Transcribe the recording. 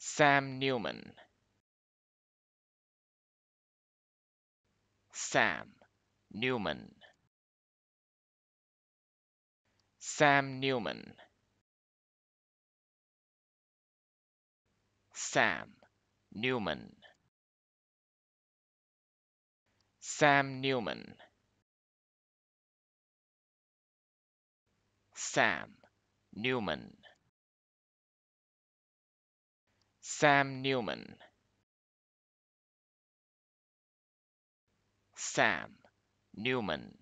Sam Newman Sam Newman Sam Newman Sam Newman Sam Newman Sam Newman Sam Newman Sam Newman